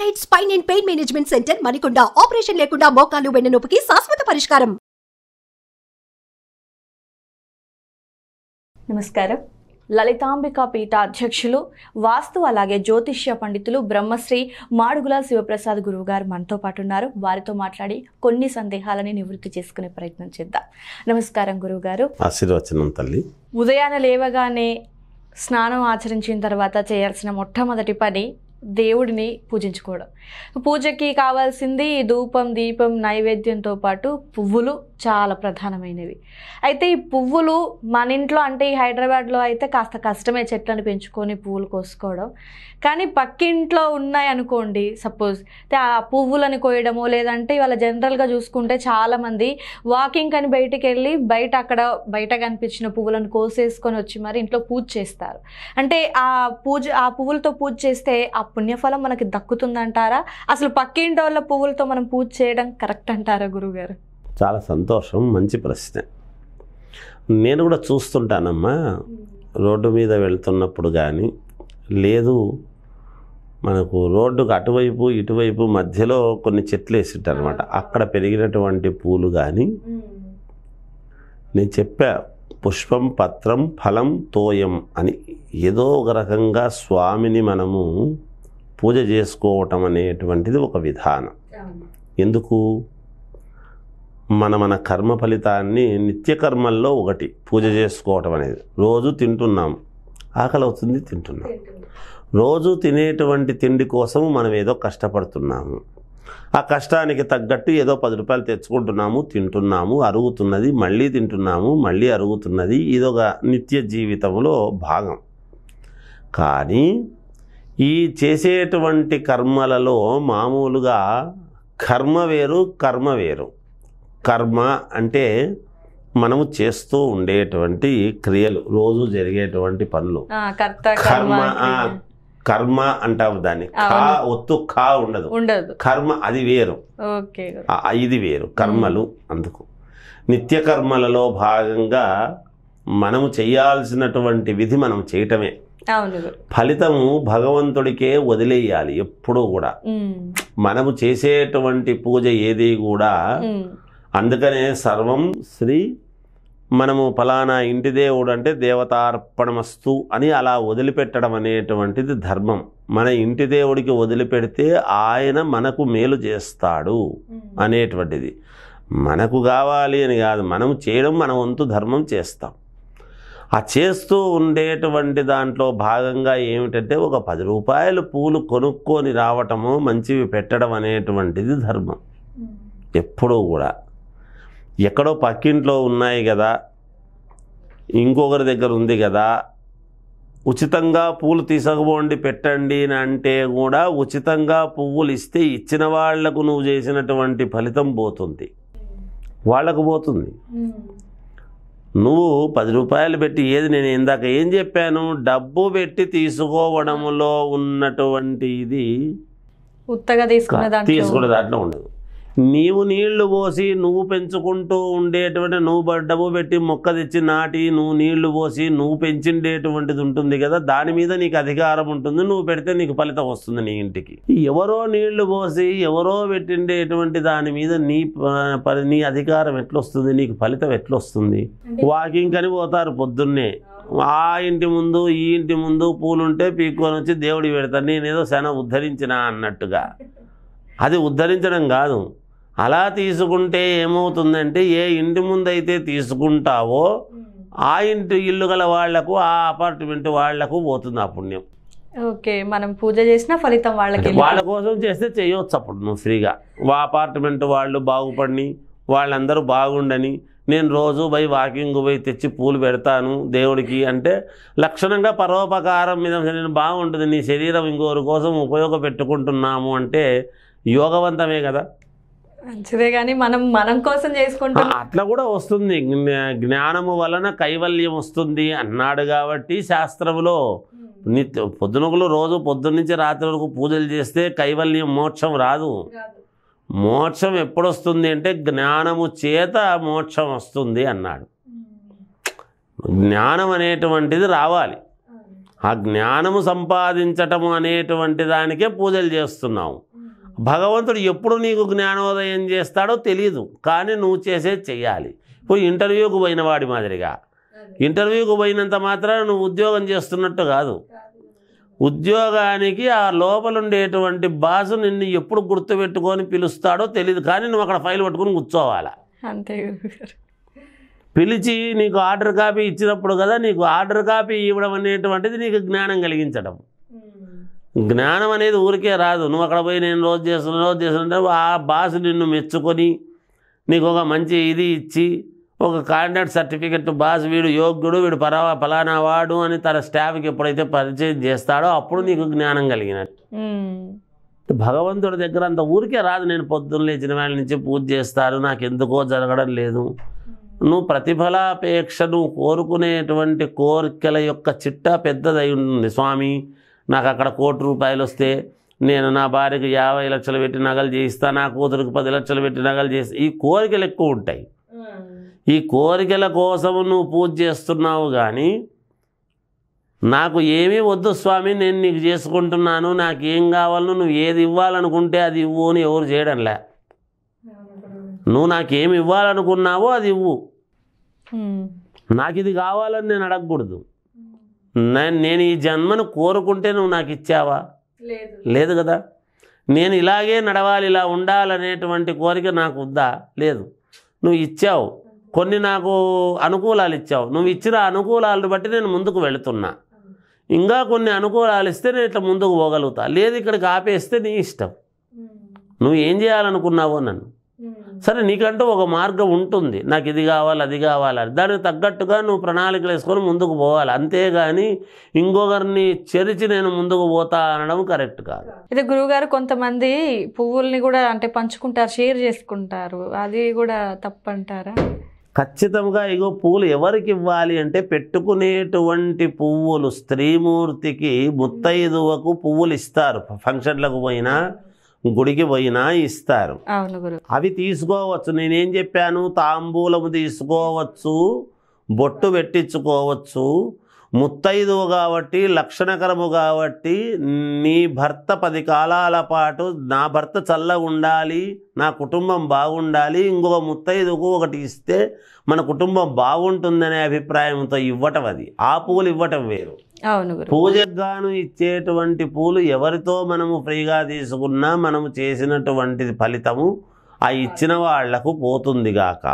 Elite spine and pain management centre Manikonda operation లేకుండా మోకాలు నొప్పికి శాశ్వత పరిష్కారం నమస్కారం లలితాంబికా పీఠ అధ్యక్షులు వాస్తు అలాగే జ్యోతిష్య పండితులు బ్రహ్మశ్రీ మాడుగుల శివప్రసాద్ గురువు గారు మనతో పాటు ఉన్నారు వారితో మాట్లాడి కొన్ని సందేహాలని నివృత్తి చేసుకునే ప్రయత్నం చేద్దాం నమస్కారం గురువు గారు ఆశీర్వచనం తల్లి ఉదయాన లేవగానే స్నానం ఆచరించిన తర్వాత చేయాల్సిన మొట్టమొదటి పని దేవుడిని పూజించుకోవడం పూజకి కావాల్సింది ధూపం దీపం నైవేద్యంతో పాటు పువ్వులు చాలా ప్రధానమైనవి అయితే ఈ పువ్వులు మన ఇంట్లో అంటే ఈ హైదరాబాద్లో అయితే కాస్త కష్టమే చెట్లను పెంచుకొని పువ్వులు కోసుకోవడం కానీ పక్కింట్లో ఉన్నాయి అనుకోండి సపోజ్ ఆ పువ్వులను కోయడమో లేదంటే ఇవాళ జనరల్గా చూసుకుంటే చాలామంది వాకింగ్ అని బయటికి వెళ్ళి బయట అక్కడ బయట కనిపించిన పువ్వులను కోసేసుకొని వచ్చి మరి ఇంట్లో పూజ చేస్తారు అంటే ఆ పూజ ఆ పువ్వులతో పూజ చేస్తే ఆ పుణ్యఫలం మనకి దక్కుతుందంటారా అసలు పక్కింటి వాళ్ళ పువ్వులతో మనం పూజ చేయడం కరెక్ట్ అంటారా గురువుగారు చాలా సంతోషం మంచి ప్రశ్న నేను కూడా చూస్తుంటానమ్మా రోడ్డు మీద వెళ్తున్నప్పుడు కానీ లేదు మనకు రోడ్డుకు అటువైపు ఇటువైపు మధ్యలో కొన్ని చెట్లు వేసిట్టనమాట అనమాట అక్కడ పెరిగినటువంటి పూలు కానీ నేను చెప్పా పుష్పం పత్రం ఫలం తోయం అని ఏదో ఒక రకంగా స్వామిని మనము పూజ చేసుకోవటం అనేటువంటిది ఒక విధానం ఎందుకు మన మన కర్మ ఫలితాన్ని నిత్యకర్మల్లో ఒకటి పూజ చేసుకోవటం అనేది రోజు తింటున్నాం ఆకలి అవుతుంది తింటున్నాం రోజు తినేటువంటి తిండి కోసం మనం ఏదో కష్టపడుతున్నాము ఆ కష్టానికి తగ్గట్టు ఏదో పది రూపాయలు తెచ్చుకుంటున్నాము తింటున్నాము అరుగుతున్నది మళ్ళీ తింటున్నాము మళ్ళీ అరుగుతున్నది ఇదొక నిత్య జీవితంలో భాగం కానీ ఈ చేసేటువంటి కర్మలలో మామూలుగా కర్మ వేరు కర్మ వేరు కర్మ అంటే మనము చేస్తూ ఉండేటువంటి క్రియలు రోజు జరిగేటువంటి పనులు కర్మ కర్మ అంటావు దాన్ని కా ఒత్తు కా ఉండదు ఉండదు కర్మ అది వేరు ఇది వేరు కర్మలు అందుకు నిత్య కర్మలలో భాగంగా మనము చేయాల్సినటువంటి విధి మనం చేయటమే ఫలితము భగవంతుడికే వదిలేయాలి ఎప్పుడూ కూడా మనము చేసేటువంటి పూజ ఏది కూడా అందుకనే సర్వం శ్రీ మనము ఫలానా ఇంటి దేవుడు అంటే దేవతార్పణమస్తు అని అలా వదిలిపెట్టడం అనేటువంటిది ధర్మం మన ఇంటి దేవుడికి వదిలిపెడితే ఆయన మనకు మేలు చేస్తాడు అనేటువంటిది మనకు కావాలి అని కాదు మనం చేయడం మన వంతు ధర్మం చేస్తాం ఆ చేస్తూ ఉండేటువంటి దాంట్లో భాగంగా ఏమిటంటే ఒక పది రూపాయలు పూలు కొనుక్కొని రావటము మంచివి పెట్టడం అనేటువంటిది ధర్మం ఎప్పుడూ కూడా ఎక్కడో పక్కింట్లో ఉన్నాయి కదా ఇంకొకరి దగ్గర ఉంది కదా ఉచితంగా పూలు తీసుకుపోండి పెట్టండి అని అంటే కూడా ఉచితంగా పువ్వులు ఇస్తే ఇచ్చిన వాళ్లకు నువ్వు చేసినటువంటి ఫలితం పోతుంది వాళ్ళకు పోతుంది నువ్వు పది రూపాయలు పెట్టి ఏది నేను ఇందాక ఏం చెప్పాను డబ్బు పెట్టి తీసుకోవడంలో ఉన్నటువంటి ఇది తీసుకునే దాంట్లో ఉండదు నీవు నీళ్లు పోసి నువ్వు పెంచుకుంటూ ఉండేటువంటి నువ్వు డబ్బు పెట్టి మొక్క తెచ్చి నాటి నువ్వు నీళ్లు పోసి నువ్వు పెంచిండేటువంటిది ఉంటుంది కదా దాని మీద నీకు అధికారం ఉంటుంది నువ్వు పెడితే నీకు ఫలితం వస్తుంది నీ ఇంటికి ఎవరో నీళ్లు పోసి ఎవరో పెట్టిండేటువంటి దాని మీద నీ నీ అధికారం ఎట్లొస్తుంది నీకు ఫలితం ఎట్లొస్తుంది వాకింగ్ అని పోతారు పొద్దున్నే ఆ ఇంటి ముందు ఈ ఇంటి ముందు పూలుంటే పీక్కొని వచ్చి దేవుడి పెడతాను నేనేదో శన ఉద్ధరించిన అన్నట్టుగా అది ఉద్ధరించడం కాదు అలా తీసుకుంటే ఏమవుతుందంటే ఏ ఇంటి ముందైతే తీసుకుంటావో hmm. ఆ ఇంటి ఇల్లు గల వాళ్లకు ఆ అపార్ట్మెంట్ వాళ్లకు పోతుంది ఆ పుణ్యం ఓకే మనం పూజ చేసిన ఫలితం వాళ్ళకి వాళ్ళ కోసం చేస్తే చేయవచ్చు అప్పుడు నువ్వు ఫ్రీగా ఆ అపార్ట్మెంట్ వాళ్ళు బాగుపడిని వాళ్ళందరూ బాగుండని నేను రోజు పోయి వాకింగ్ పోయి తెచ్చి పూలు పెడతాను దేవుడికి అంటే లక్షణంగా పరోపకారం మీద నేను బాగుంటుంది నీ శరీరం ఇంకోరి కోసం ఉపయోగపెట్టుకుంటున్నాము అంటే యోగవంతమే కదా మంచిదే కానీ మనం మనం కోసం చేసుకుంటాం అట్లా కూడా వస్తుంది జ్ఞానము వలన కైవల్యం వస్తుంది అన్నాడు కాబట్టి శాస్త్రములో నిత్య పొద్దునకులు రోజు పొద్దున్నుంచి రాత్రి వరకు పూజలు చేస్తే కైవల్యం మోక్షం రాదు మోక్షం ఎప్పుడొస్తుంది అంటే జ్ఞానము చేత మోక్షం వస్తుంది అన్నాడు జ్ఞానం అనేటువంటిది రావాలి ఆ జ్ఞానము సంపాదించటము అనేటువంటి దానికే పూజలు చేస్తున్నాము భగవంతుడు ఎప్పుడు నీకు జ్ఞానోదయం చేస్తాడో తెలీదు కానీ నువ్వు చేసేది చెయ్యాలి పోయి ఇంటర్వ్యూకు పోయిన వాడి మాదిరిగా ఇంటర్వ్యూకు పోయినంత మాత్రాన నువ్వు ఉద్యోగం చేస్తున్నట్టు కాదు ఉద్యోగానికి ఆ లోపల ఉండేటువంటి బాసు నిన్ను ఎప్పుడు గుర్తుపెట్టుకొని పిలుస్తాడో తెలియదు కానీ నువ్వు అక్కడ ఫైల్ పట్టుకుని కూర్చోవాలా అంతే పిలిచి నీకు ఆర్డర్ కాపీ ఇచ్చినప్పుడు కదా నీకు ఆర్డర్ కాపీ ఇవ్వడం అనేటువంటిది నీకు జ్ఞానం కలిగించడం జ్ఞానం అనేది ఊరికే రాదు నువ్వు అక్కడ పోయి నేను రోజు చేస్తున్నా రోజు చేస్తుంటే ఆ బాస్ నిన్ను మెచ్చుకొని నీకు ఒక మంచి ఇది ఇచ్చి ఒక కాంటాక్ట్ సర్టిఫికెట్ బాస్ వీడు యోగ్యుడు వీడు పరా ఫలానా వాడు అని తన స్టాఫ్కి ఎప్పుడైతే పరిచయం చేస్తాడో అప్పుడు నీకు జ్ఞానం కలిగినట్టు భగవంతుడి దగ్గర అంత ఊరికే రాదు నేను పొద్దున్న లేచిన వాళ్ళ నుంచి పూజ చేస్తారు నాకు ఎందుకో జరగడం లేదు నువ్వు ప్రతిఫలాపేక్షను కోరుకునేటువంటి కోరికల యొక్క చిట్టా పెద్దదై ఉంటుంది స్వామి నాకు అక్కడ కోటి రూపాయలు వస్తే నేను నా భార్యకు యాభై లక్షలు పెట్టి నగలు చేయిస్తా నా కూతురుకు పది లక్షలు పెట్టి నగలు చేస్తా ఈ కోరికలు ఎక్కువ ఉంటాయి ఈ కోరికల కోసం నువ్వు పూజ చేస్తున్నావు కానీ నాకు ఏమీ వద్దు స్వామి నేను నీకు చేసుకుంటున్నాను నాకు ఏం కావాలను నువ్వు ఏది ఇవ్వాలనుకుంటే అది ఇవ్వు అని ఎవరు చేయడంలే నువ్వు నాకేమి ఇవ్వాలనుకున్నావో అది ఇవ్వు నాకు ఇది కావాలని నేను అడగకూడదు నేను ఈ జన్మను కోరుకుంటే నువ్వు నాకు ఇచ్చావా లేదు కదా నేను ఇలాగే నడవాలి ఇలా ఉండాలనేటువంటి కోరిక నాకు ఉందా లేదు నువ్వు ఇచ్చావు కొన్ని నాకు అనుకూలాలు ఇచ్చావు నువ్వు ఇచ్చిన అనుకూలాలను బట్టి నేను ముందుకు వెళుతున్నా ఇంకా కొన్ని అనుకూలాలు ఇస్తే నేను ఇట్లా ముందుకు పోగలుగుతా లేదు ఇక్కడికి ఆపేస్తే నీ ఇష్టం నువ్వు ఏం చేయాలనుకున్నావో నన్ను సరే నీకంటూ ఒక మార్గం ఉంటుంది నాకు ఇది కావాలి అది కావాలని దానికి తగ్గట్టుగా నువ్వు ప్రణాళికలు వేసుకొని ముందుకు పోవాలి అంతేగాని ఇంకొకరిని చెరిచి నేను ముందుకు పోతా అనడం కరెక్ట్ కాదు అయితే గురువుగారు కొంతమంది పువ్వుల్ని కూడా అంటే పంచుకుంటారు షేర్ చేసుకుంటారు అది కూడా తప్పంటారా ఖచ్చితంగా ఇగో పువ్వులు ఎవరికి ఇవ్వాలి అంటే పెట్టుకునేటువంటి పువ్వులు స్త్రీమూర్తికి ముత్తైదువకు పువ్వులు ఇస్తారు ఫంక్షన్లకు పోయినా గుడికి పోయినా ఇస్తారు అవి తీసుకోవచ్చు నేనేం చెప్పాను తాంబూలము తీసుకోవచ్చు బొట్టు పెట్టించుకోవచ్చు ముత్తైదువు కాబట్టి లక్షణకరము కాబట్టి నీ భర్త పది కాలాల పాటు నా భర్త చల్లగా ఉండాలి నా కుటుంబం బాగుండాలి ఇంకొక ముత్తైదుకు ఒకటి ఇస్తే మన కుటుంబం బాగుంటుందనే అభిప్రాయంతో ఇవ్వటం అది ఆ పువ్వులు ఇవ్వటం వేరు అవును పూజగాను ఇచ్చేటువంటి పూలు ఎవరితో మనము ఫ్రీగా తీసుకున్నా మనము చేసినటువంటి ఫలితము ఆ ఇచ్చిన వాళ్లకు పోతుంది గాక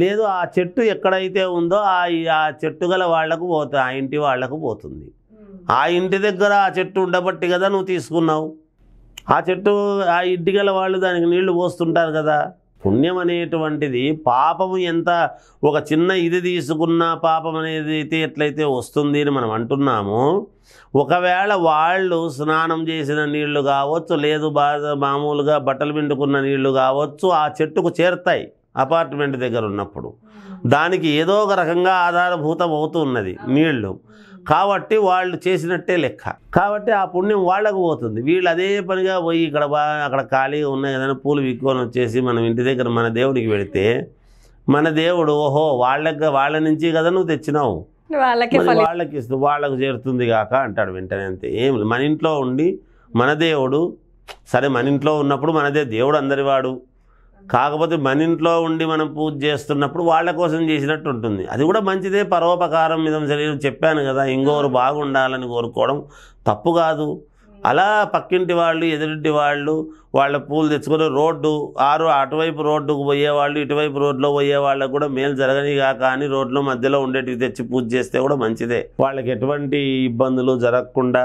లేదు ఆ చెట్టు ఎక్కడైతే ఉందో ఆ ఆ చెట్టు గల వాళ్లకు పోతుంది ఆ ఇంటి వాళ్లకు పోతుంది ఆ ఇంటి దగ్గర ఆ చెట్టు ఉండబట్టి కదా నువ్వు తీసుకున్నావు ఆ చెట్టు ఆ ఇంటి గల వాళ్ళు దానికి నీళ్లు పోస్తుంటారు కదా పుణ్యం అనేటువంటిది పాపము ఎంత ఒక చిన్న ఇది తీసుకున్న పాపం అనేది అయితే ఎట్లయితే వస్తుంది అని మనం అంటున్నాము ఒకవేళ వాళ్ళు స్నానం చేసిన నీళ్లు కావచ్చు లేదు బాగా మామూలుగా బట్టలు పిండుకున్న నీళ్లు కావచ్చు ఆ చెట్టుకు చేరుతాయి అపార్ట్మెంట్ దగ్గర ఉన్నప్పుడు దానికి ఏదో ఒక రకంగా ఆధారభూతం అవుతున్నది నీళ్లు కాబట్టి వాళ్ళు చేసినట్టే లెక్క కాబట్టి ఆ పుణ్యం వాళ్ళకు పోతుంది వీళ్ళు అదే పనిగా పోయి ఇక్కడ బాగా అక్కడ ఖాళీగా ఉన్నాయి కదా పూలు విక్కుని వచ్చేసి మనం ఇంటి దగ్గర మన దేవుడికి పెడితే మన దేవుడు ఓహో వాళ్ళకి వాళ్ళ నుంచి కదా నువ్వు తెచ్చినావు వాళ్ళకి ఇస్తూ వాళ్ళకు చేరుతుంది కాక అంటాడు వెంటనే అంతే ఏం మన ఇంట్లో ఉండి మన దేవుడు సరే మన ఇంట్లో ఉన్నప్పుడు మనదే దేవుడు అందరివాడు కాకపోతే మనింట్లో ఉండి మనం పూజ చేస్తున్నప్పుడు వాళ్ళ కోసం చేసినట్టు ఉంటుంది అది కూడా మంచిదే పరోపకారం మీద శరీరం చెప్పాను కదా ఇంకోరు బాగుండాలని కోరుకోవడం తప్పు కాదు అలా పక్కింటి వాళ్ళు ఎదురింటి వాళ్ళు వాళ్ళ పూలు తెచ్చుకొని రోడ్డు ఆరు అటువైపు రోడ్డుకు పోయేవాళ్ళు ఇటువైపు రోడ్లో పోయే వాళ్ళకు కూడా మేలు జరగని కాక అని రోడ్లో మధ్యలో ఉండేటివి తెచ్చి పూజ చేస్తే కూడా మంచిదే వాళ్ళకి ఎటువంటి ఇబ్బందులు జరగకుండా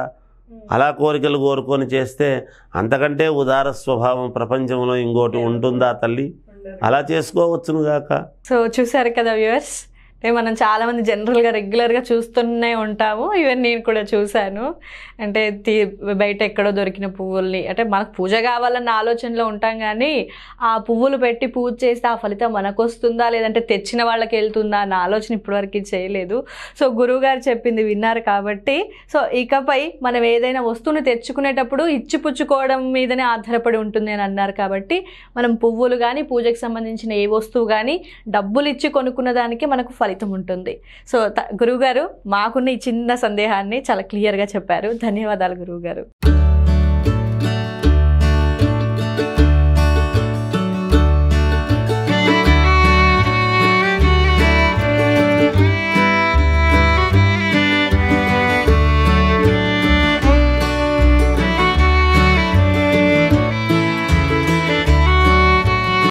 అలా కోరికలు కోరుకొని చేస్తే అంతకంటే ఉదార స్వభావం ప్రపంచంలో ఇంకోటి ఉంటుందా తల్లి అలా చేసుకోవచ్చును గాక సో చూసారు కదా వ్యూవర్స్ అంటే మనం చాలామంది జనరల్గా రెగ్యులర్గా చూస్తూనే ఉంటాము ఈవెన్ నేను కూడా చూశాను అంటే తీ బయట ఎక్కడో దొరికిన పువ్వుల్ని అంటే మనకు పూజ కావాలన్న ఆలోచనలో ఉంటాం కానీ ఆ పువ్వులు పెట్టి పూజ చేస్తే ఆ ఫలితం మనకు వస్తుందా లేదంటే తెచ్చిన వాళ్ళకి వెళ్తుందా అన్న ఆలోచన ఇప్పటివరకు చేయలేదు సో గురువుగారు చెప్పింది విన్నారు కాబట్టి సో ఇకపై మనం ఏదైనా వస్తువుని తెచ్చుకునేటప్పుడు ఇచ్చిపుచ్చుకోవడం మీదనే ఆధారపడి ఉంటుంది అని అన్నారు కాబట్టి మనం పువ్వులు కానీ పూజకు సంబంధించిన ఏ వస్తువు కానీ డబ్బులు ఇచ్చి కొనుక్కున్న దానికి మనకు ఫలితం ఫలితం ఉంటుంది సో గురువుగారు మాకున్న ఈ చిన్న సందేహాన్ని చాలా క్లియర్గా చెప్పారు ధన్యవాదాలు గురువుగారు